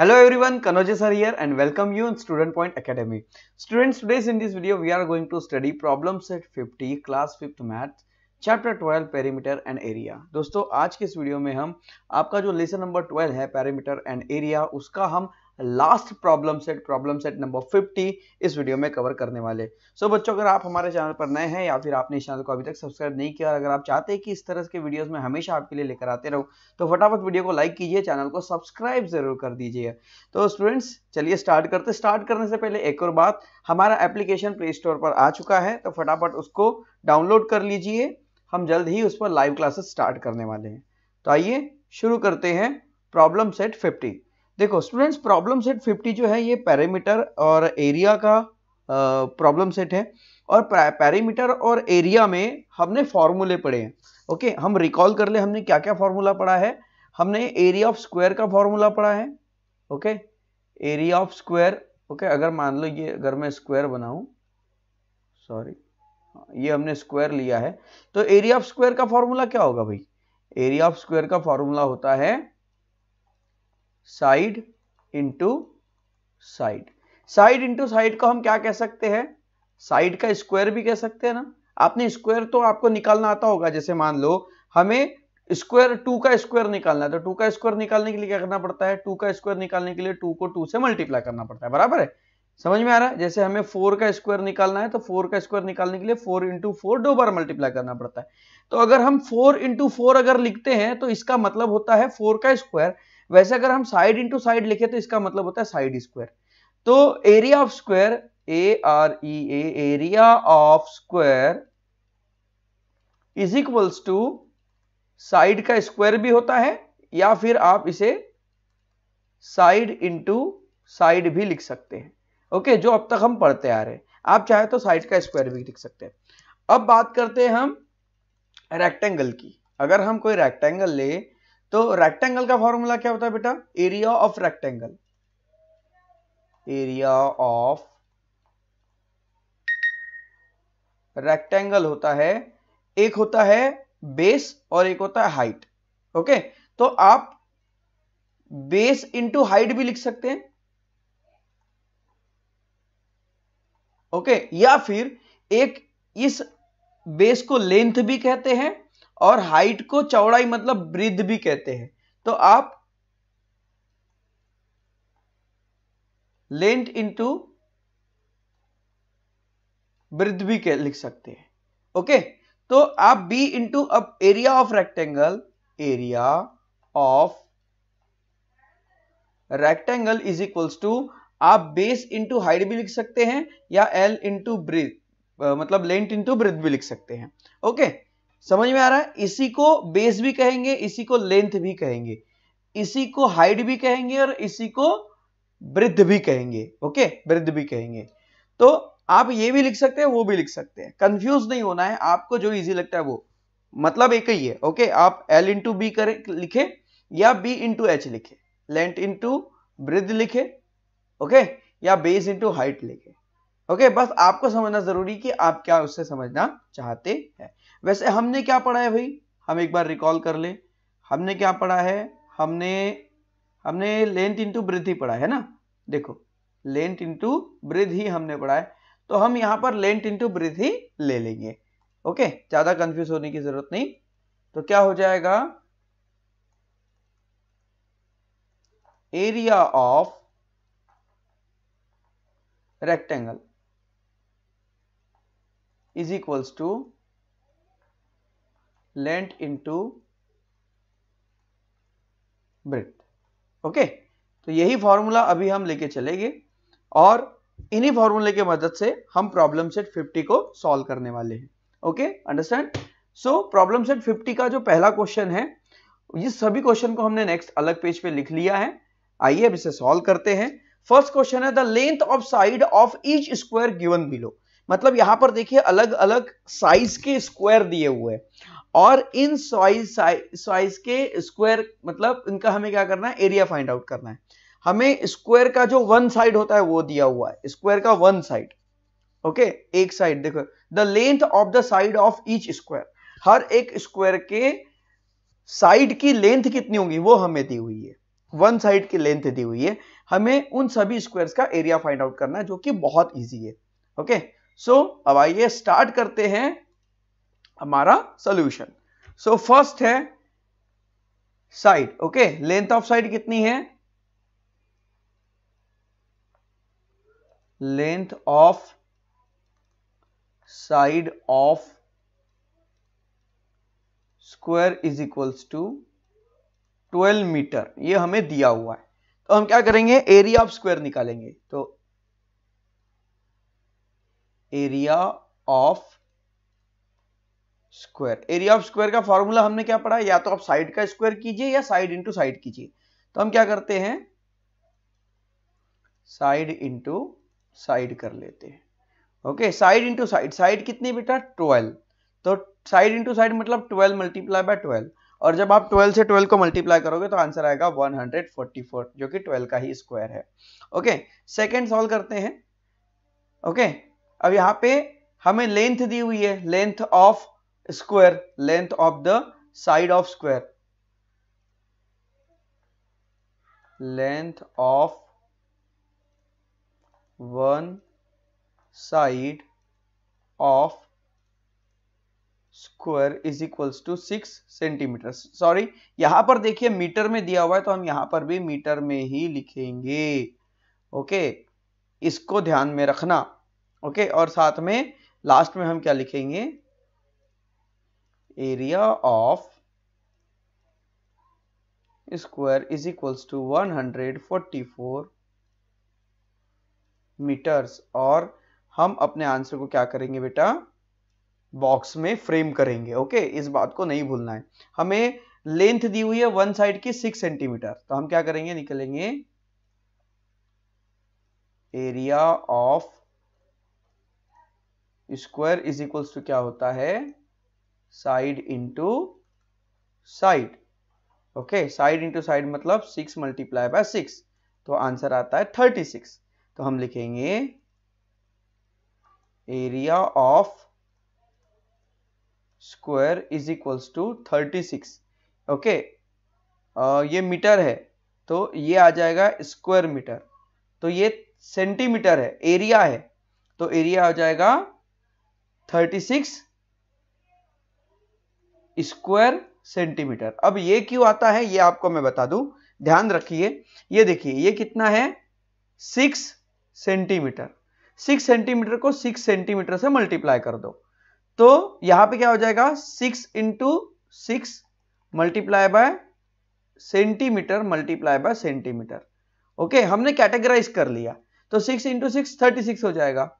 Hello everyone, Kanoja sir here and welcome you in Student Point Academy. Students, today in this video we are going to study problem set 50 class 5th math chapter 12 perimeter and area. दोस्तों आज के इस video में हम आपका जो lesson number 12 है perimeter and area उसका हम last problem set problem set number 50 इस वीडियो में कवर करने वाले सो so, बच्चों अगर आप हमारे चैनल पर नए हैं या फिर आपने इस चैनल को अभी तक सब्सक्राइब नहीं किया और अगर आप चाहते हैं कि इस तरह के वीडियोस में हमेशा आपके लिए लेकर आते रहो तो फटाफट वीडियो को लाइक कीजिए चैनल को सब्सक्राइब जरूर कर दीजिए तो स्टूडेंट्स चलिए स्टार्ट करते स्टार्ट करने से पहले एक और बात हमारा एप्लीकेशन प्ले स्टोर पर आ चुका है तो फटाफट उसको डाउनलोड कर लीजिए हम जल्द ही उस पर लाइव क्लासेस स्टार्ट करने वाले हैं तो आइए शुरू करते हैं प्रॉब्लम सेट फिफ्टी देखो स्टूडेंट्स प्रॉब्लम सेट 50 जो है ये पैरामीटर और एरिया का प्रॉब्लम सेट है और पैरामीटर और एरिया में हमने फॉर्मूले पढ़े हैं ओके हम रिकॉल कर ले हमने क्या क्या फॉर्मूला पढ़ा है हमने एरिया ऑफ स्क्वायर का फॉर्मूला पढ़ा है okay area of square okay अगर मान लो ये अगर मैं स्क्वायर बनाऊं सॉरी ये हमने स्क्वायर लिया है तो एरिया ऑफ स्क्वायर का फॉर्मूला क्या होगा भाई एरिया ऑफ स्क्वायर का फॉर्मूला होता है side into side side into side को हम क्या कह सकते हैं साइड का स्क्वायर भी कह सकते हैं ना आपने स्क्वायर तो आपको निकालना आता होगा जैसे मान लो हमें स्क्वायर टू का स्क्वायर निकालना है तो टू का स्क्वायर निकालने के लिए क्या करना पड़ता है टू का स्क्वायर निकालने के लिए टू को टू से मल्टीप्लाई करना पड़ता है बराबर है समझ में आ रहा है जैसे हमें फोर का स्क्वायर निकालना है तो फोर का स्क्वायर निकालने के लिए फोर इंटू फोर दो बार मल्टीप्लाई करना पड़ता है तो अगर हम फोर इंटू फोर अगर लिखते हैं तो इसका मतलब होता है फोर का स्क्वायर वैसे अगर हम साइड इंटू साइड लिखे तो इसका मतलब होता है साइड स्क्वायर तो area of square A R E A area of square is equals to side का स्क्वायर भी होता है या फिर आप इसे साइड इंटू साइड भी लिख सकते हैं ओके जो अब तक हम पढ़ते आ रहे हैं आप चाहे तो साइड का स्क्वायर भी लिख सकते हैं अब बात करते हैं हम रेक्टेंगल की अगर हम कोई रेक्टेंगल ले तो रेक्टेंगल का फॉर्मूला क्या होता है बेटा area of rectangle area of rectangle होता है एक होता है बेस और एक होता है हाइट ओके तो आप बेस इंटू हाइट भी लिख सकते हैं ओके या फिर एक इस बेस को लेंथ भी कहते हैं और हाइट को चौड़ाई मतलब ब्रिद भी कहते हैं तो आप लेंथ इंटू ब्रिद भी कह लिख सकते हैं ओके तो आप बी इंटू अब area of rectangle area of rectangle is equals to आप बेस इंटू हाइट भी लिख सकते हैं या एल इंटू ब्रिथ मतलब लेंथ इंटू ब्रिथ भी लिख सकते हैं ओके okay? समझ में आ रहा है इसी को बेस भी कहेंगे इसी को लेंथ भी कहेंगे इसी को हाइट भी कहेंगे और इसी को वृद्ध भी कहेंगे ओके वृद्ध भी कहेंगे तो आप ये भी लिख सकते हैं वो भी लिख सकते हैं कंफ्यूज नहीं होना है आपको जो इजी लगता है वो मतलब एक ही है ओके आप एल इंटू बी करें लिखे या बी इंटू एच लिखे लेंथ इंटू वृद्ध लिखे ओके या बेस इंटू हाइट लिखे ओके बस आपको समझना जरूरी कि आप क्या उससे समझना चाहते हैं वैसे हमने क्या पढ़ा है भाई हम एक बार रिकॉल कर ले हमने क्या पढ़ा है हमने हमने लेंथ इंटू वृद्धि पढ़ा है ना देखो लेंथ इंटू वृद्धि ही हमने पढ़ा है तो हम यहां पर लेंथ इंटू वृद्धि ही ले लेंगे ओके ज्यादा कंफ्यूज होने की जरूरत नहीं तो क्या हो जाएगा area of rectangle is equals to length into breadth okay तो यही फॉर्मूला अभी हम लेके चलेंगे और इन्हीं फॉर्मूले के मदद से हम प्रॉब्लम सेट 50 को सॉल्व करने वाले हैं okay understand so problem set 50 का जो पहला क्वेश्चन है ये सभी क्वेश्चन को हमने नेक्स्ट अलग पेज पे लिख लिया है आइए अब इसे सॉल्व करते हैं फर्स्ट क्वेश्चन है the length of side of each square given below मतलब यहां पर देखिए अलग अलग साइज के स्क्वायर दिए हुए हैं और इन सॉइल साइज के स्क्वायर मतलब इनका हमें क्या करना है एरिया फाइंड आउट करना है हमें स्क्वायर का जो वन साइड होता है वो दिया हुआ है स्क्वायर का वन साइड ओके एक साइड देखो the length of the side of each square हर एक स्क्वायर के साइड की लेंथ कितनी होगी वो हमें दी हुई है वन साइड की लेंथ दी हुई है हमें उन सभी स्क्वायर्स का एरिया फाइंड आउट करना है जो कि बहुत इजी है ओके सो so, अब आइए स्टार्ट करते हैं हमारा सोल्यूशन सो फर्स्ट है side okay length of side कितनी है length of side of square is equals to 12 metre ये हमें दिया हुआ है तो हम क्या करेंगे एरिया ऑफ स्क्वायर निकालेंगे तो area of square area of square का फॉर्मूला हमने क्या पढ़ा या तो आप साइड का स्क्वायर कीजिए या साइड इंटू साइड कीजिए तो हम क्या करते हैं साइड इंटू साइड कर लेते हैं okay side into side side कितनी बेटा ट्वेल्व तो साइड इंटू साइड मतलब ट्वेल्व मल्टीप्लाई बाय ट्वेल्व और जब आप 12 से 12 को मल्टीप्लाई करोगे तो आंसर आएगा 144 जो कि 12 का ही स्क्वायर है ओके सेकेंड सॉल्व करते हैं ओके okay, अब यहाँ पे हमें लेंथ दी हुई है length of square length of the side of square length of one side of square is equals to six centimetre sorry यहां पर देखिए मीटर में दिया हुआ है तो हम यहां पर भी मीटर में ही लिखेंगे ओके इसको ध्यान में रखना ओके और साथ में लास्ट में हम क्या लिखेंगे area of square is equals to 144 metres और हम अपने आंसर को क्या करेंगे बेटा बॉक्स में फ्रेम करेंगे ओके इस बात को नहीं भूलना है हमें लेंथ दी हुई है वन साइड की सिक्स सेंटीमीटर तो हम क्या करेंगे निकलेंगे area of square is equals to क्या होता है side into side okay side into side मतलब सिक्स मल्टीप्लाई बाय सिक्स तो आंसर आता है थर्टी सिक्स तो हम लिखेंगे area of square is equals to thirty six okay ये मीटर है तो ये आ जाएगा स्क्वायर मीटर तो ये सेंटीमीटर है एरिया है तो एरिया आ जाएगा थर्टी सिक्स स्क्वायर सेंटीमीटर अब ये क्यों आता है ये आपको मैं बता दूं ध्यान रखिए ये देखिए ये कितना है सिक्स सेंटीमीटर सिक्स सेंटीमीटर को सिक्स सेंटीमीटर से मल्टीप्लाई कर दो तो यहां पे क्या हो जाएगा six into six multiply by centimetre multiply by centimetre okay हमने कैटेगराइज कर लिया तो six into six thirty six हो जाएगा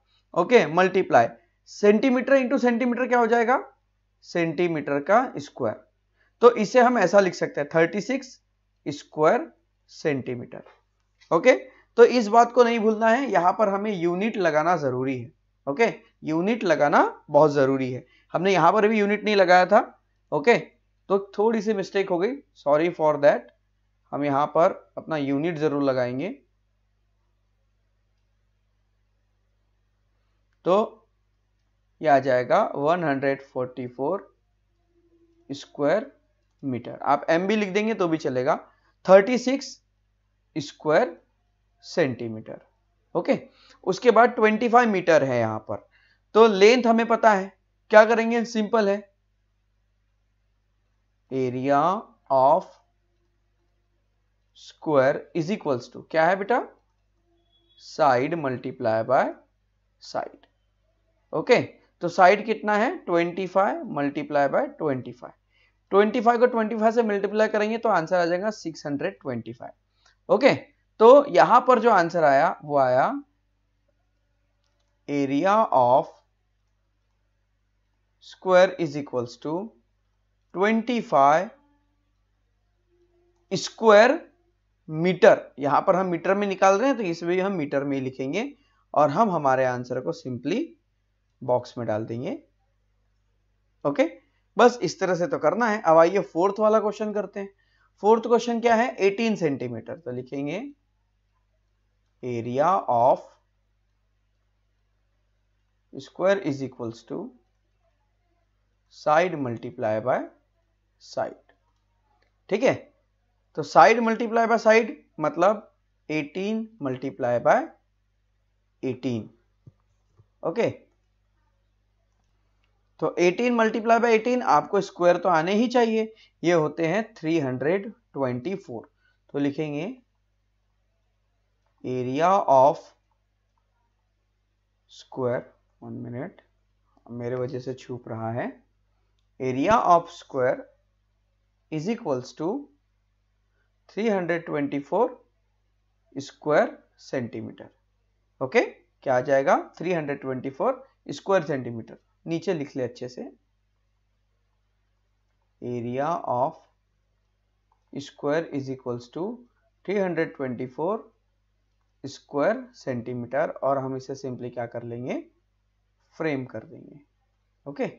okay multiply centimetre into centimetre क्या हो जाएगा सेंटीमीटर का स्क्वायर तो इसे हम ऐसा लिख सकते हैं thirty six square centimetre okay तो इस बात को नहीं भूलना है यहां पर हमें यूनिट लगाना जरूरी है ओके यूनिट लगाना बहुत जरूरी है हमने यहां पर भी यूनिट नहीं लगाया था ओके तो थोड़ी सी मिस्टेक हो गई सॉरी फॉर दैट हम यहां पर अपना यूनिट जरूर लगाएंगे तो ये आ जाएगा 144 स्क्वायर मीटर आप एम बी लिख देंगे तो भी चलेगा 36 स्क्वायर सेंटीमीटर ओके उसके बाद 25 मीटर है यहां पर तो लेंथ हमें पता है क्या करेंगे सिंपल है area of square is equals to क्या है बेटा side multiply by side okay तो साइड कितना है 25 five multiply by twenty five को 25 से मल्टीप्लाई करेंगे तो आंसर आ जाएगा 625 ओके तो यहां पर जो आंसर आया वो आया area of square is equals to 25 square metre यहां पर हम मीटर में निकाल रहे हैं तो इसमें हम मीटर में लिखेंगे और हम हमारे आंसर को सिंपली बॉक्स में डाल देंगे ओके बस इस तरह से तो करना है अब आइए फोर्थ वाला क्वेश्चन करते हैं फोर्थ क्वेश्चन क्या है 18 सेंटीमीटर तो लिखेंगे area of square is equals to side multiply by side ठीक है तो साइड मल्टीप्लाई बाय साइड मतलब 18 मल्टीप्लाई बाय 18 ओके okay? तो 18 मल्टीप्लाई बाई एटीन आपको स्क्वायर तो आने ही चाहिए ये होते हैं 324 तो लिखेंगे area of square one minute मेरे वजह से छूप रहा है area of square is equals to 324 square centimetre okay क्या आ जाएगा 324 स्क्वायर सेंटीमीटर नीचे लिख ले अच्छे से area of square is equals to 324 square centimetre और हम इसे सिंपली क्या कर लेंगे फ्रेम कर देंगे ओके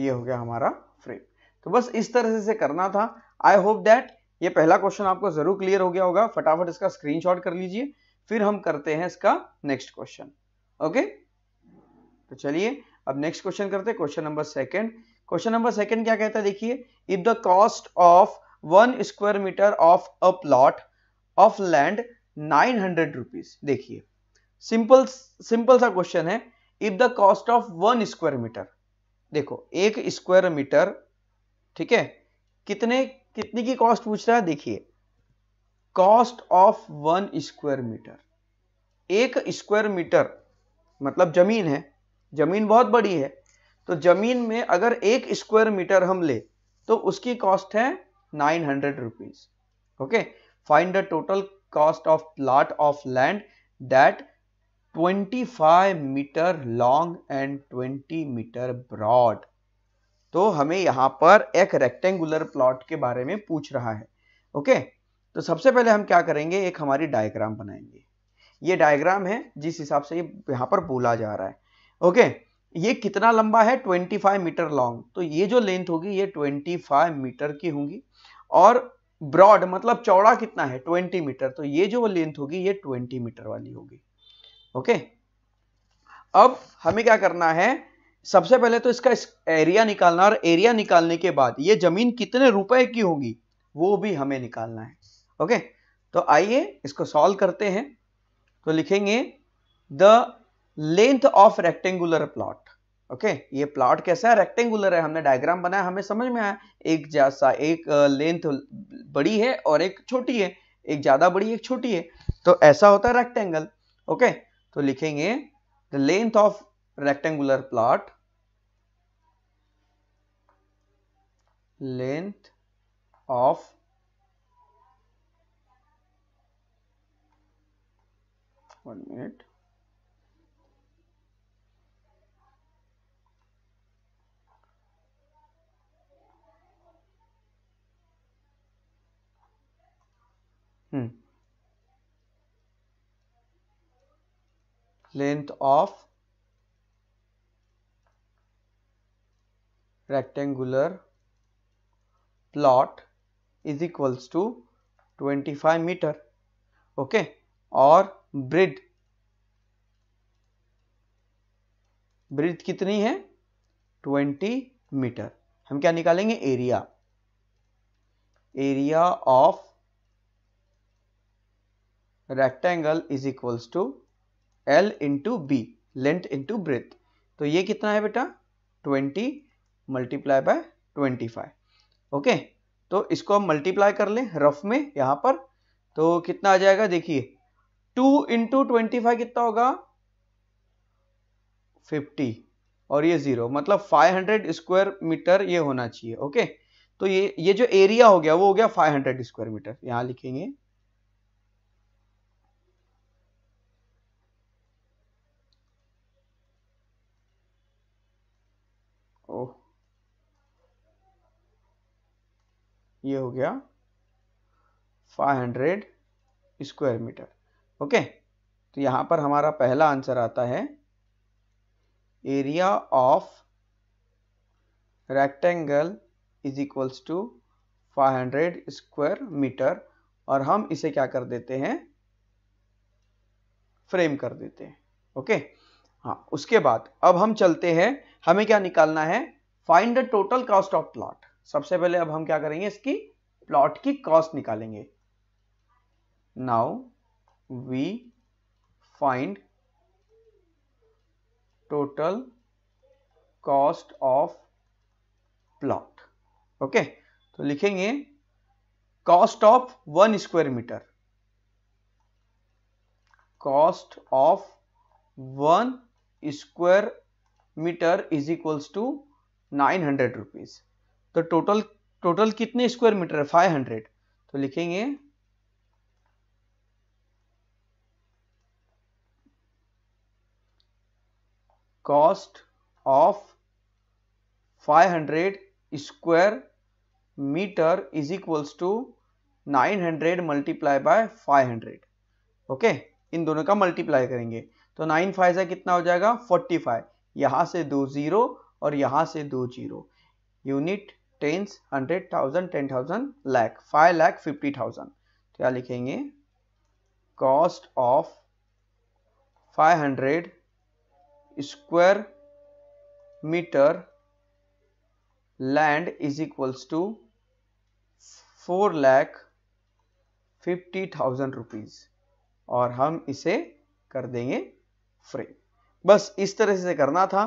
ये हो गया हमारा फ्रेम तो बस इस तरह से इसे करना था आई होप दैट ये पहला क्वेश्चन आपको जरूर क्लियर हो गया होगा फटाफट इसका स्क्रीनशॉट कर लीजिए फिर हम करते हैं इसका नेक्स्ट क्वेश्चन ओके तो चलिए अब नेक्स्ट क्वेश्चन करते हैं question number second question number second क्या कहता है देखिए if the cost of one square metre of a plot of land nine hundred rupees देखिए सिंपल सिंपल सा क्वेश्चन है if the cost of one square metre देखो एक square metre ठीक है कितने कितनी की कॉस्ट पूछ रहा है देखिए cost of one square metre एक स्क्वायर मीटर मतलब जमीन है जमीन बहुत बड़ी है तो जमीन में अगर एक स्क्वायर मीटर हम ले तो उसकी कॉस्ट है nine hundred rupees okay find the total cost of plot of land that 25 metre long and 20 metre broad तो हमें यहां पर एक रेक्टेंगुलर प्लॉट के बारे में पूछ रहा है ओके okay? तो सबसे पहले हम क्या करेंगे एक हमारी डायग्राम बनाएंगे ये डायग्राम है जिस हिसाब से ये यहाँ पर बोला जा रहा है ओके ये कितना लंबा है 25 मीटर लॉन्ग तो ये जो लेंथ होगी ये 25 मीटर की होगी और ब्रॉड मतलब चौड़ा कितना है 20 मीटर तो ये जो लेंथ होगी ये 20 मीटर वाली होगी ओके अब हमें क्या करना है सबसे पहले तो इसका इस एरिया निकालना और एरिया निकालने के बाद ये जमीन कितने रुपए की होगी वो भी हमें निकालना है ओके तो आइए इसको सॉल्व करते हैं तो लिखेंगे the length of rectangular plot okay ये प्लॉट कैसा है रेक्टेंगुलर है हमने डायग्राम बनाया हमें समझ में आया एक जैसा एक लेंथ बड़ी है और एक छोटी है एक ज्यादा बड़ी एक छोटी है तो ऐसा होता है रेक्टेंगल ओके तो लिखेंगे the length of rectangular plot length of one minute hmm. length of rectangular plot is equals to 25 meter okay or breadth breadth कितनी है 20 मीटर हम क्या निकालेंगे area area of rectangle is equals to L into B length into breadth तो ये कितना है बेटा 20 मल्टीप्लाई बाय 25 ओके तो इसको हम मल्टीप्लाई कर लें रफ में यहां पर तो कितना आ जाएगा देखिए टू इंटू ट्वेंटी फाइव कितना होगा फिफ्टी और ये जीरो मतलब फाइव हंड्रेड स्क्वायर मीटर ये होना चाहिए ओके तो ये ये जो एरिया हो गया वो हो गया फाइव हंड्रेड स्क्वायर मीटर यहां लिखेंगे ओह ये हो गया 500 स्क्वायर मीटर ओके तो यहां पर हमारा पहला आंसर आता है area of rectangle is equals to 500 square metre और हम इसे क्या कर देते हैं फ्रेम कर देते हैं ओके हाँ उसके बाद अब हम चलते हैं हमें क्या निकालना है find the total cost of plot सबसे पहले अब हम क्या करेंगे इसकी प्लॉट की कॉस्ट निकालेंगे now we find total cost of plot okay okay? तो लिखेंगे cost of one square metre cost of one square metre is equals to nine hundred rupees तो टोटल टोटल कितने स्क्वायर मीटर है five hundred तो लिखेंगे cost of 500 square meter is equals to 900 multiplied by 500 okay okay? इन दोनों का multiply करेंगे तो नाइन फाइव सा कितना हो जाएगा 45 फाइव यहां से दो जीरो और यहां से दो zero unit tens hundred thousand ten thousand lakh five lakh fifty thousand तो लिखेंगे cost of 500 metre land is equals to four lakh fifty thousand rupees और हम इसे कर देंगे फ्री बस इस तरह से करना था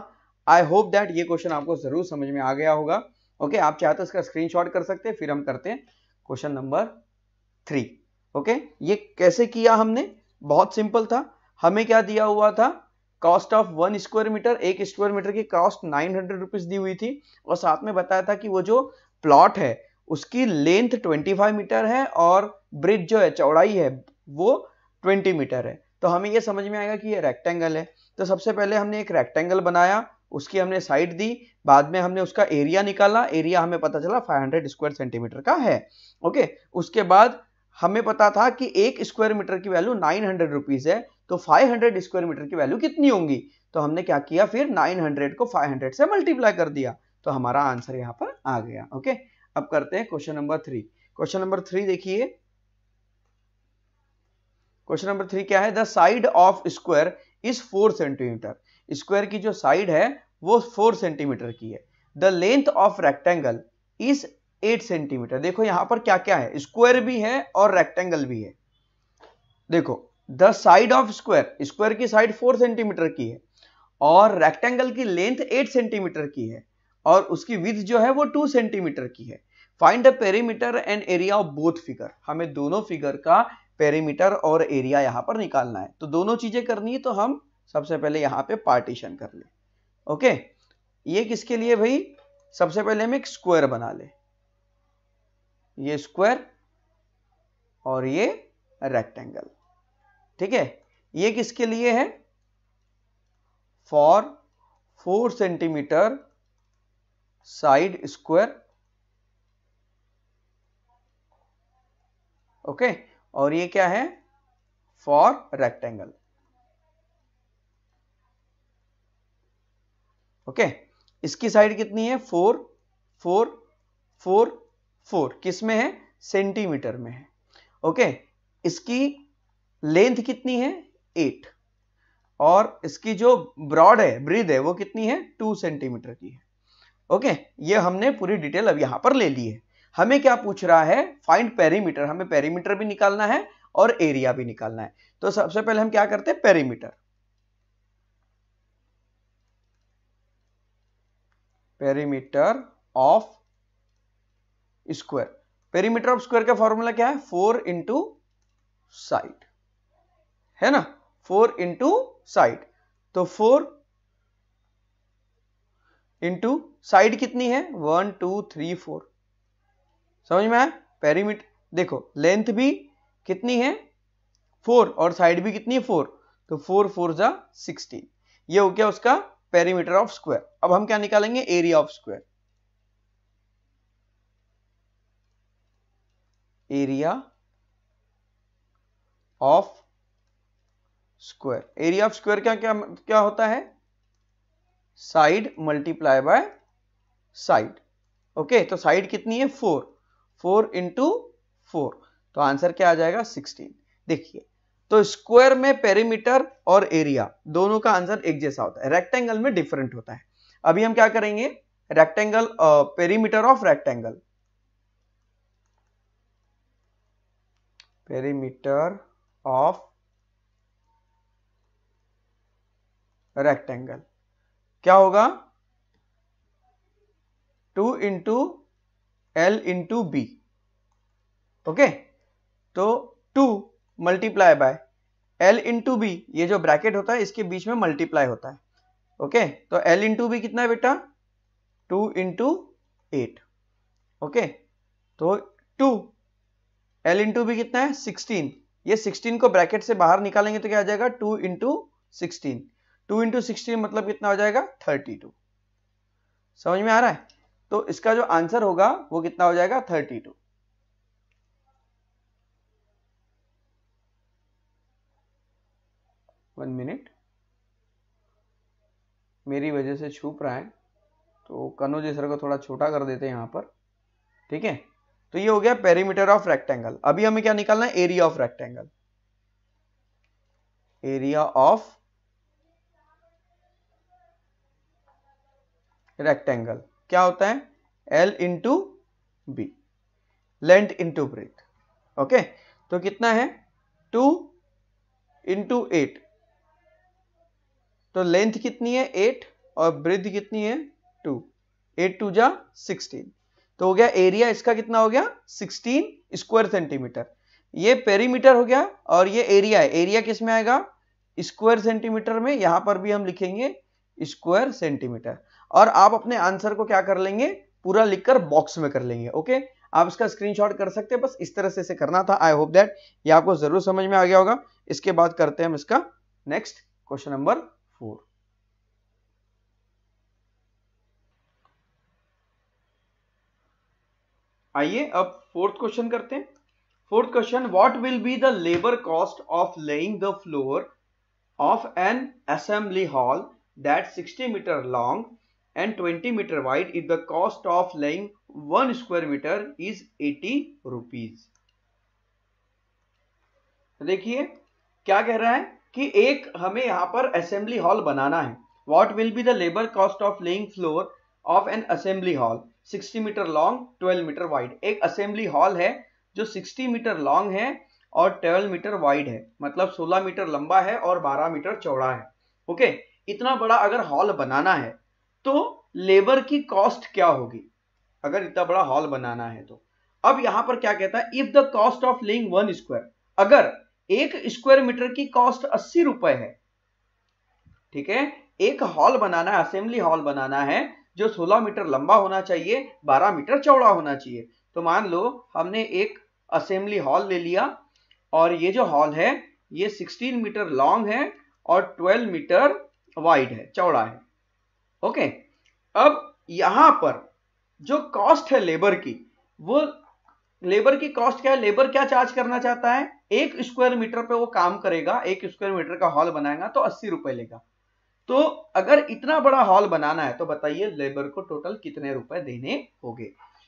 आई होप दैट ये क्वेश्चन आपको जरूर समझ में आ गया होगा ओके आप चाहते तो इसका स्क्रीनशॉट कर सकते हैं फिर हम करते हैं क्वेश्चन नंबर थ्री ओके ये कैसे किया हमने बहुत सिंपल था हमें क्या दिया हुआ था cost of one square metre एक स्क्वायर मीटर की कॉस्ट नाइन हंड्रेड रुपीज दी हुई थी और साथ में बताया था कि वो जो प्लॉट है उसकी लेंथ ट्वेंटी फाइव मीटर है और ब्रिज जो है चौड़ाई है वो ट्वेंटी मीटर है तो हमें ये समझ में आएगा कि ये रेक्टेंगल है तो सबसे पहले हमने एक रेक्टेंगल बनाया उसकी हमने साइड दी बाद में हमने उसका एरिया निकाला एरिया हमें पता चला 500 स्क्वायर सेंटीमीटर का है ओके उसके बाद हमें पता था कि एक स्क्वायर मीटर की वैल्यू नाइन हंड्रेड रुपीज है तो फाइव हंड्रेड स्क्वायर मीटर की वैल्यू कितनी होंगी तो हमने क्या किया फिर नाइन हंड्रेड को फाइव हंड्रेड से मल्टीप्लाई कर दिया तो हमारा आंसर यहां पर आ गया ओके अब करते हैं question number three question number three देखिए क्वेश्चन नंबर थ्री क्या है the side of square is four centimetre square की जो साइड है वो फोर सेंटीमीटर की है the length of rectangle is eight centimetre देखो यहां पर क्या क्या है स्क्वायर भी है और रेक्टेंगल भी है देखो the side of square square की साइड फोर सेंटीमीटर की है और रेक्टेंगल की लेंथ एट सेंटीमीटर की है और उसकी विथ जो है वो टू सेंटीमीटर की है find the perimeter and area of both figure हमें दोनों फिगर का पेरीमीटर और एरिया यहां पर निकालना है तो दोनों चीजें करनी है तो हम सबसे पहले यहां पे पार्टीशन कर ले ओके ये किसके लिए भाई सबसे पहले हम एक स्क्वायर बना ले ये स्क्वायर और ये रेक्टेंगल ठीक है ये किसके लिए है for four centimetre side square okay और ये क्या है फॉर रेक्टेंगल ओके इसकी साइड कितनी है फोर फोर फोर फोर किस में है सेंटीमीटर में है ओके इसकी लेंथ कितनी है एट और इसकी जो ब्रॉड है ब्रिद है वो कितनी है टू सेंटीमीटर की है ओके ये हमने पूरी डिटेल अब यहां पर ले ली है हमें क्या पूछ रहा है फाइंड पेरीमीटर हमें पेरीमीटर भी निकालना है और एरिया भी निकालना है तो सबसे पहले हम क्या करते हैं perimeter perimeter of square perimeter of square का फॉर्मूला क्या है फोर इंटू साइड है ना फोर इंटू साइड तो फोर इंटू साइड कितनी है वन टू थ्री फोर समझ में आया पेरीमीटर देखो लेंथ भी कितनी है फोर और साइड भी कितनी है फोर तो फोर फोर जा सिक्सटीन ये हो गया उसका पेरीमीटर ऑफ स्क्वायर अब हम क्या निकालेंगे area of square area of square area of square क्या क्या क्या होता है side multiply by side okay तो साइड कितनी है फोर फोर इंटू फोर तो आंसर क्या आ जाएगा सिक्सटीन देखिए तो स्क्वायर में पेरीमीटर और एरिया दोनों का आंसर एक जैसा होता है रेक्टेंगल में डिफरेंट होता है अभी हम क्या करेंगे rectangle perimeter of rectangle perimeter of rectangle क्या होगा two into L into B okay तो two multiply by L into B ये जो ब्रैकेट होता है इसके बीच में मल्टीप्लाई होता है ओके okay? तो एल इंटू बी कितना है बेटा टू इंटू एट ओके तो टू एल इंटू भी कितना है सिक्सटीन ये सिक्सटीन को ब्रैकेट से बाहर निकालेंगे तो क्या आ जाएगा two into sixteen two into sixteen मतलब कितना हो जाएगा थर्टी टू समझ में आ रहा है तो इसका जो आंसर होगा वो कितना हो जाएगा थर्टी टू वन मिनट मेरी वजह से छूप रहा है तो कनोजी सर को थोड़ा छोटा कर देते हैं यहाँ पर ठीक है तो ये हो गया पेरीमीटर ऑफ रेक्टेंगल अभी हमें क्या निकालना है area of rectangle area of rectangle क्या होता है L into B length into breadth okay तो कितना है टू इंटू एट तो लेंथ कितनी है एट और ब्रिथ कितनी है टू एट टू जा सिक्सटीन तो हो गया एरिया इसका कितना हो गया 16 स्क्वायर सेंटीमीटर ये पेरीमीटर हो गया और ये एरिया है एरिया किस में आएगा स्क्वायर सेंटीमीटर में यहां पर भी हम लिखेंगे स्क्वायर सेंटीमीटर और आप अपने आंसर को क्या कर लेंगे पूरा लिखकर बॉक्स में कर लेंगे ओके आप इसका स्क्रीनशॉट कर सकते हैं बस इस तरह से इसे करना था आई होप दैट ये आपको जरूर समझ में आ गया होगा इसके बाद करते हैं हम इसका नेक्स्ट क्वेश्चन नंबर फोर आइए अब फोर्थ क्वेश्चन करते हैं fourth question what will be the labour cost of laying the floor of an assembly hall that 60 metre long and 20 metre wide if the cost of laying one square metre is 80 rupees देखिए क्या कह रहा है कि एक हमें यहां पर असेंबली हॉल बनाना है what will be the labour cost of laying floor of an assembly hall 60 metre long 12 metre wide एक असेंबली हॉल है जो 60 मीटर लॉन्ग है और 12 मीटर वाइड है मतलब 16 मीटर लंबा है और 12 मीटर चौड़ा है ओके इतना बड़ा अगर हॉल बनाना है तो लेबर की कॉस्ट क्या होगी अगर इतना बड़ा हॉल बनाना है तो अब यहां पर क्या कहता है if the cost of laying one square अगर एक स्क्वायर मीटर की कॉस्ट अस्सी रुपए है ठीक है एक हॉल बनाना है असेंबली हॉल बनाना है जो 16 मीटर लंबा होना चाहिए 12 मीटर चौड़ा होना चाहिए तो मान लो हमने एक असेंबली हॉल ले लिया और ये जो हॉल है ये 16 मीटर लॉन्ग है और 12 मीटर वाइड है चौड़ा है ओके अब यहां पर जो कॉस्ट है लेबर की वो लेबर की कॉस्ट क्या है लेबर क्या चार्ज करना चाहता है एक स्क्वायर मीटर पे वो काम करेगा एक स्क्वायर मीटर का हॉल बनाएगा तो अस्सी रुपए लेगा तो अगर इतना बड़ा हॉल बनाना है तो बताइए लेबर को टोटल कितने रुपए देने होंगे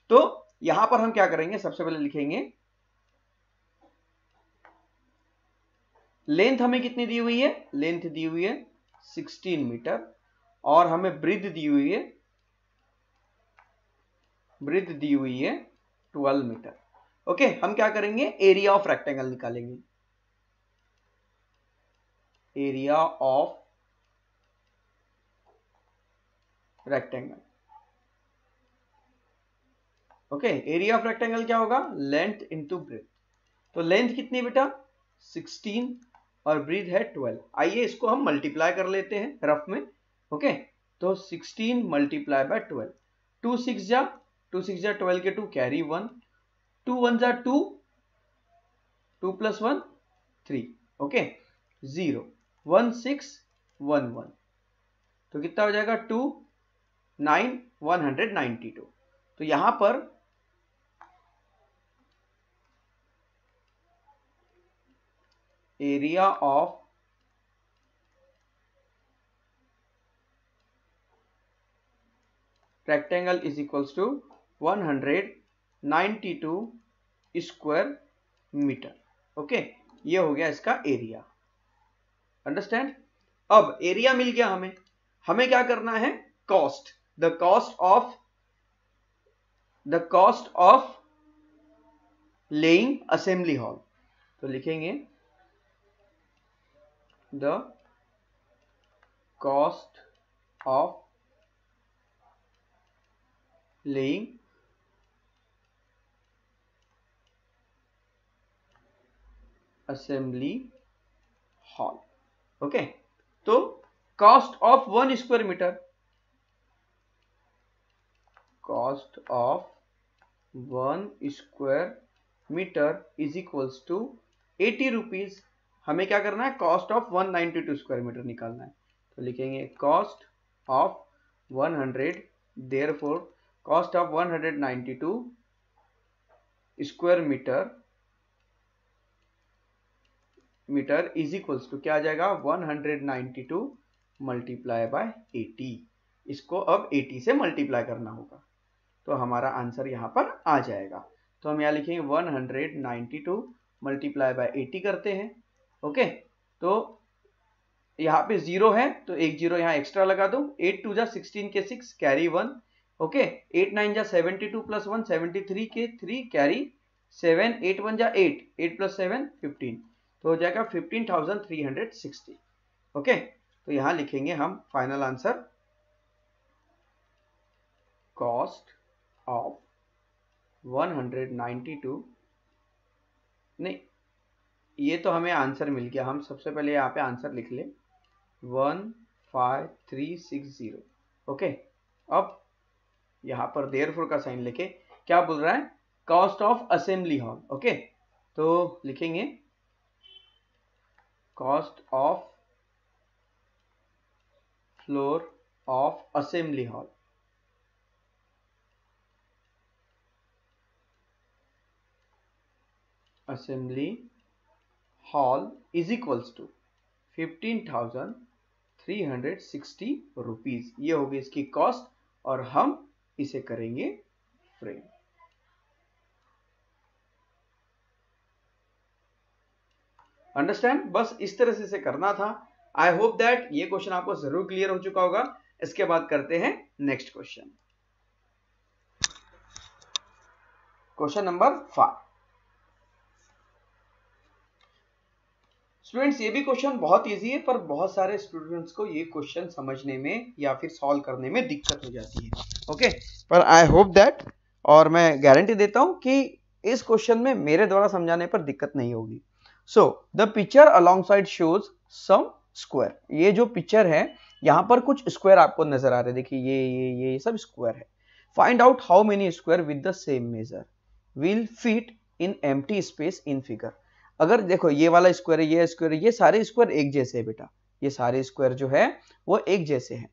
तो यहां पर हम क्या करेंगे सबसे पहले लिखेंगे लेंथ हमें कितनी दी हुई है लेंथ दी हुई है 16 मीटर और हमें ब्रिथ दी हुई है ब्रिथ दी हुई है 12 मीटर ओके हम क्या करेंगे एरिया ऑफ रेक्टेंगल निकालेंगे area of rectangle okay area of rectangle क्या होगा लेंथ इनटू ब्रिथ तो लेंथ कितनी बेटा 16 और ब्रिथ है 12 आइए इसको हम मल्टीप्लाई कर लेते हैं रफ में ओके तो 16 मल्टीप्लाई बाय 12 टू सिक्स जा टू सिक्स जा ट्वेल्व के two carry one two one जा two two plus one three okay zero one six one one तो कितना हो जाएगा two nine one hundred ninety two तो यहां पर area of rectangle is two one hundred ninety two square metre okay ये हो गया इसका एरिया अंडरस्टैंड अब एरिया मिल गया हमें हमें क्या करना है cost the cost of the cost of laying assembly hall तो लिखेंगे the cost of laying assembly hall okay So cost of one square meter cost of one square metre is equals to eighty rupees हमें क्या करना है cost of one ninety two square metre निकालना है तो लिखेंगे cost of one hundred therefore cost of one hundred two square metre metre is equals to क्या आ जाएगा one hundred two multiply by eighty इसको अब एटी से मल्टीप्लाई करना होगा तो हमारा आंसर यहाँ पर आ जाएगा तो हम यहाँ लिखेंगे 192 hundred ninety two multiply by eighty करते हैं ओके तो यहाँ पे जीरो है तो एक जीरो यहाँ एक्स्ट्रा लगा दो एट टू जा सिक्सटीन के six carry one okay eight nine जा seventy two plus one seventy three के three carry seven eight one जा eight eight plus seven fifteen तो हो जाएगा fifteen thousand three hundred sixty okay तो यहाँ लिखेंगे हम फाइनल आंसर कॉस्ट of 192 नहीं ये तो हमें आंसर मिल गया हम सबसे पहले यहाँ पे आंसर लिख ले one five three six zero okay अब यहाँ पर देर फोर का साइन लेके क्या बोल रहा है cost of assembly hall okay तो लिखेंगे cost of floor of assembly hall assembly hall is equals to 15,360 rupees. ये होगी इसकी कॉस्ट और हम इसे करेंगे फ्रेम अंडरस्टैंड बस इस तरह से इसे करना था आई होप दैट ये क्वेश्चन आपको जरूर क्लियर हो चुका होगा इसके बाद करते हैं next question question number five students ये भी क्वेश्चन बहुत इजी है पर बहुत सारे स्टूडेंट्स को ये क्वेश्चन समझने में या फिर सॉल्व करने में दिक्कत हो जाती है ओके पर आई होप दैट और मैं गारंटी देता हूं कि इस क्वेश्चन में मेरे द्वारा समझाने पर दिक्कत नहीं होगी so the picture alongside shows some square ये जो पिक्चर है यहाँ पर कुछ स्क्वायर आपको नजर आ रहे हैं देखिए ये ये ये ये सब स्क्वायर है find out how many square with the same measure will fit in empty space in figure अगर देखो ये वाला स्क्वायर है ये स्क्वायर है ये सारे स्क्वायर एक जैसे है बेटा ये सारे स्क्वायर जो है वो एक जैसे हैं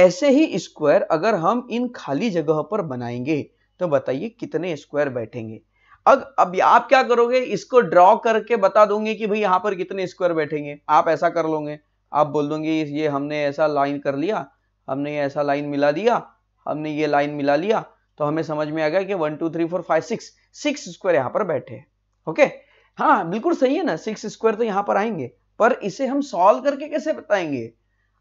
ऐसे ही स्क्वायर अगर हम इन खाली जगह पर बनाएंगे तो बताइए कितने स्क्वायर बैठेंगे अब अब आप क्या करोगे इसको ड्रॉ करके बता दोगे कि भाई यहाँ पर कितने स्क्वायर बैठेंगे आप ऐसा कर लोगे आप बोल दोगे ये हमने ऐसा लाइन कर लिया हमने ये ऐसा लाइन मिला दिया हमने ये लाइन मिला लिया तो हमें समझ में आ गया कि one two three four five six six square यहाँ पर बैठे ओके हाँ बिल्कुल सही है ना सिक्स स्क्वायर तो यहाँ पर आएंगे पर इसे हम सॉल्व करके कैसे बताएंगे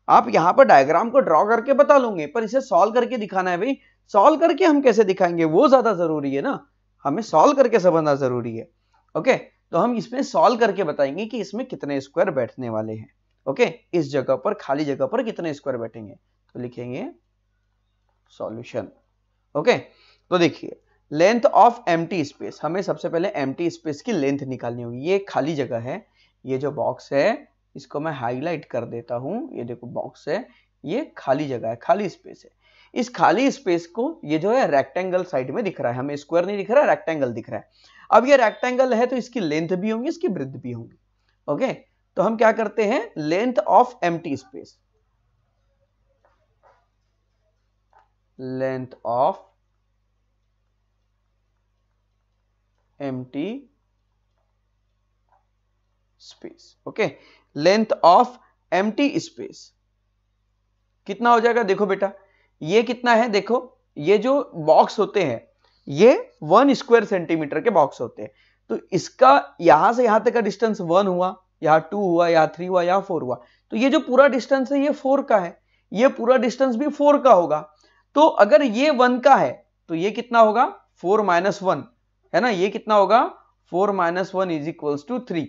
आप यहाँ पर डायग्राम को ड्रॉ करके बता लोगे पर इसे सॉल्व करके दिखाना है भाई सॉल्व करके हम कैसे दिखाएंगे वो ज्यादा जरूरी है ना हमें सॉल्व करके समझना जरूरी है ओके तो हम इसमें सॉल्व करके बताएंगे कि इसमें कितने स्क्वायर बैठने वाले हैं ओके इस जगह पर खाली जगह पर कितने स्क्वायर बैठेंगे तो लिखेंगे सॉल्यूशन ओके तो देखिए लेंथ ऑफ एम स्पेस हमें सबसे पहले एम स्पेस की लेंथ निकालनी होगी ये खाली जगह है ये जो बॉक्स है इसको मैं हाईलाइट कर देता हूँ ये देखो बॉक्स है ये खाली जगह है खाली स्पेस है इस खाली स्पेस को ये जो है रेक्टेंगल साइड में दिख रहा है हमें स्क्वायर नहीं दिख रहा है रेक्टेंगल दिख रहा है अब ये रेक्टेंगल है तो इसकी लेंथ भी होंगी इसकी वृद्ध भी होंगी ओके तो हम क्या करते हैं लेंथ ऑफ एम space length of empty space okay length of empty space कितना हो जाएगा देखो बेटा ये कितना है देखो ये जो बॉक्स होते हैं ये वन स्क्वायर सेंटीमीटर के बॉक्स होते हैं तो इसका यहां से यहां तक का डिस्टेंस वन हुआ यहां टू हुआ यहां थ्री हुआ यहां फोर हुआ तो ये जो पूरा डिस्टेंस है ये फोर का है ये पूरा डिस्टेंस भी फोर का होगा तो अगर ये वन का है तो ये कितना होगा फोर माइनस वन है ना ये कितना होगा four minus one is equals to three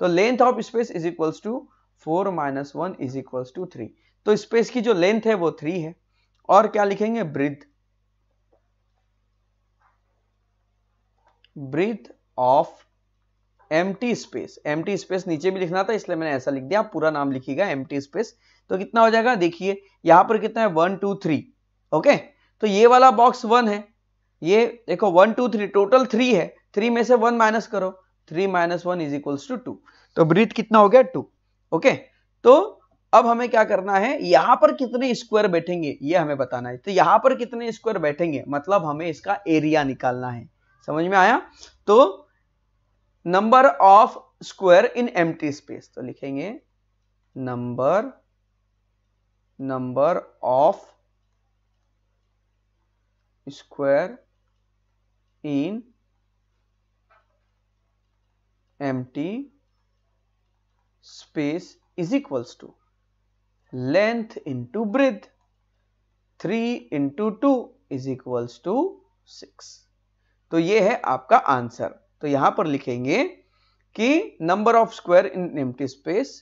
तो length of space is equals to four minus one is equals to three तो स्पेस की जो लेंथ है वो थ्री है और क्या लिखेंगे breadth breadth of T space T space नीचे भी लिखना था इसलिए मैंने ऐसा लिख दिया पूरा नाम लिखिएगा टी स्पेस तो कितना हो जाएगा देखिए यहां पर कितना है वन टू थ्री ओके तो ये वाला बॉक्स वन है ये देखो one two three total three है थ्री में से वन माइनस करो three minus one is equals to two तो ब्रीथ कितना हो गया टू ओके तो अब हमें क्या करना है यहां पर कितने स्क्वायर बैठेंगे ये हमें बताना है तो यहां पर कितने स्क्वायर बैठेंगे मतलब हमें इसका एरिया निकालना है समझ में आया तो number of square in empty space तो लिखेंगे number number of square in empty space is equals to length into breadth 3 into 2 is equals to 6 तो ये है आपका आंसर तो यहां पर लिखेंगे कि number of square in empty space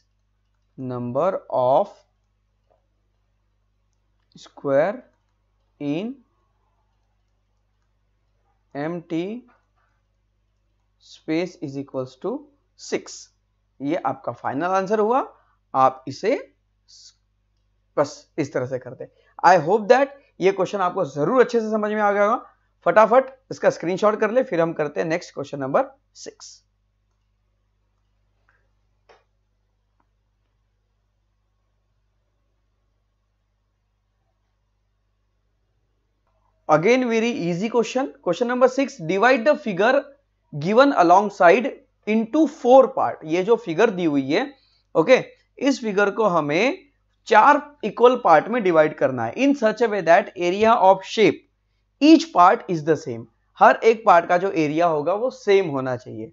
number of square in empty space is equals to six ये आपका फाइनल आंसर हुआ आप इसे बस इस तरह से करते आई होप दैट ये क्वेश्चन आपको जरूर अच्छे से समझ में आ गया होगा फटाफट इसका स्क्रीनशॉट कर ले फिर हम करते हैं next question number six again very easy question question number six divide the figure given alongside into four part ये जो फिगर दी हुई है ओके okay? इस फिगर को हमें चार इक्वल पार्ट में डिवाइड करना है in such a way that area of shape each part is the same हर एक पार्ट का जो एरिया होगा वो सेम होना चाहिए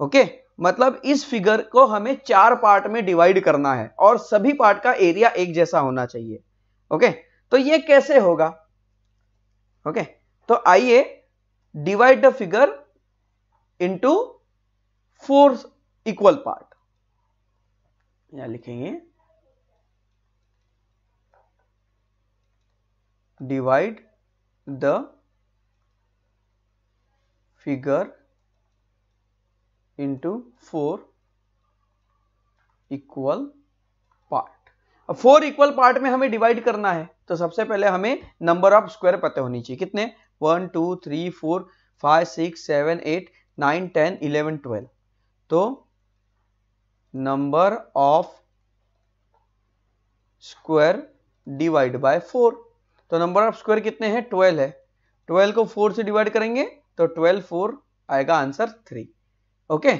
ओके okay? मतलब इस फिगर को हमें चार पार्ट में डिवाइड करना है और सभी पार्ट का एरिया एक जैसा होना चाहिए ओके okay? तो ये कैसे होगा ओके तो आइए divide the figure into four equal part यहां लिखेंगे divide the figure into four equal part अब फोर इक्वल पार्ट में हमें डिवाइड करना है तो सबसे पहले हमें नंबर ऑफ स्क्वायर पते होनी चाहिए कितने one two three four five six seven eight nine ten eleven twelve तो number of square divide by four तो नंबर ऑफ स्क्वायर कितने हैं ट्वेल्व है ट्वेल्व को फोर से डिवाइड करेंगे तो ट्वेल्व फोर आएगा आंसर थ्री ओके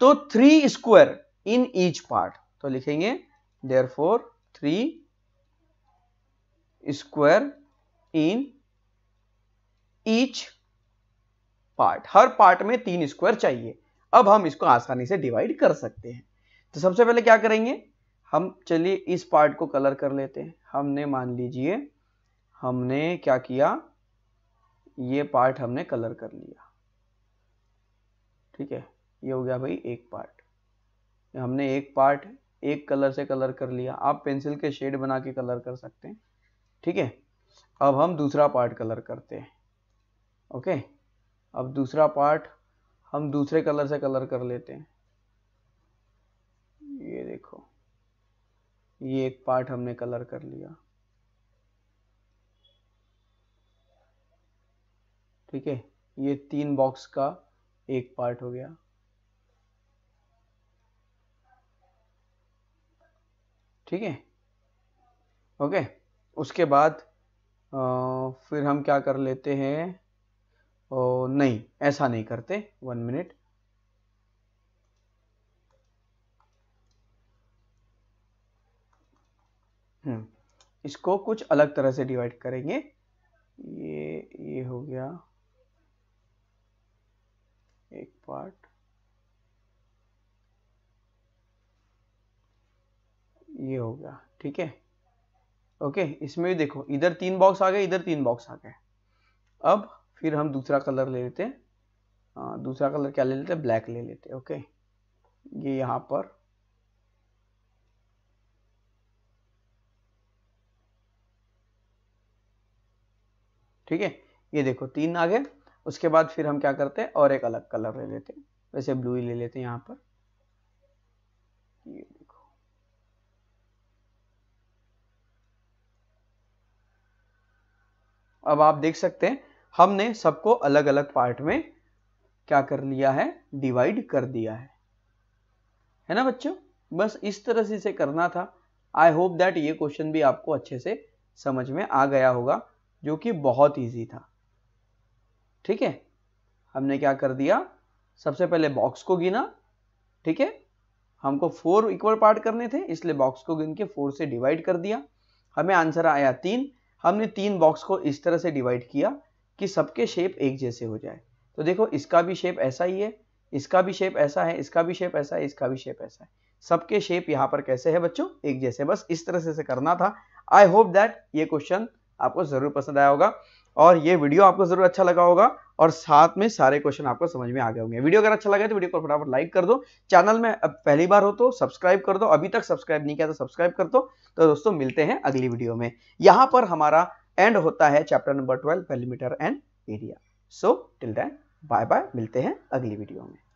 तो three square in each part तो लिखेंगे therefore three square in each part हर पार्ट में तीन स्क्वायर चाहिए अब हम इसको आसानी से डिवाइड कर सकते हैं तो सबसे पहले क्या करेंगे हम चलिए इस पार्ट को कलर कर लेते हैं हमने मान लीजिए हमने क्या किया ये पार्ट हमने कलर कर लिया ठीक है ये हो गया भाई एक पार्ट हमने एक पार्ट एक कलर से कलर कर लिया आप पेंसिल के शेड बना के कलर कर सकते हैं ठीक है अब हम दूसरा पार्ट कलर करते हैं ओके अब दूसरा पार्ट हम दूसरे कलर से कलर कर लेते हैं ये देखो ये एक पार्ट हमने कलर कर लिया ठीक है ये तीन बॉक्स का एक पार्ट हो गया ठीक है ओके उसके बाद फिर हम क्या कर लेते हैं ओ, नहीं ऐसा नहीं करते वन मिनट हम्म, इसको कुछ अलग तरह से डिवाइड करेंगे ये ये हो गया एक पार्ट ये हो गया ठीक है ओके इसमें भी देखो इधर तीन बॉक्स आ गए इधर तीन बॉक्स आ गए अब फिर हम दूसरा कलर ले लेते हैं दूसरा कलर क्या ले लेते हैं ब्लैक ले लेते हैं ओके ये यहाँ पर ठीक है ये देखो तीन आ गए उसके बाद फिर हम क्या करते हैं और एक अलग कलर ले लेते हैं वैसे ब्लू ही ले लेते हैं यहाँ पर ये अब आप देख सकते हैं हमने सबको अलग अलग पार्ट में क्या कर लिया है डिवाइड कर दिया है है ना बच्चों बस इस तरह से इसे करना था आई होप दैट ये क्वेश्चन भी आपको अच्छे से समझ में आ गया होगा जो कि बहुत ईजी था ठीक है हमने क्या कर दिया सबसे पहले बॉक्स को गिना ठीक है हमको फोर इक्वल पार्ट करने थे इसलिए बॉक्स को गिन के फोर से डिवाइड कर दिया हमें आंसर आया तीन हमने तीन बॉक्स को इस तरह से डिवाइड किया कि सबके शेप एक जैसे हो जाए तो देखो इसका भी शेप ऐसा ही है इसका भी शेप ऐसा है इसका भी शेप ऐसा है इसका भी शेप ऐसा है सबके शेप यहाँ पर कैसे है बच्चों एक जैसे बस इस तरह से, से करना था आई होप दैट ये क्वेश्चन आपको जरूर पसंद आया होगा और ये वीडियो आपको जरूर अच्छा लगा होगा और साथ में सारे क्वेश्चन आपको समझ में आ गए होंगे वीडियो अगर अच्छा लगा तो वीडियो को फटाफट लाइक कर दो चैनल में अब पहली बार हो तो सब्सक्राइब कर दो अभी तक सब्सक्राइब नहीं किया तो सब्सक्राइब कर दो तो दोस्तों मिलते हैं अगली वीडियो में यहाँ पर हमारा एंड होता है chapter number twelve perimeter and area so till then bye bye मिलते हैं अगली वीडियो में